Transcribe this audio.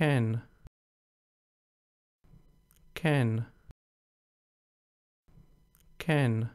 can can can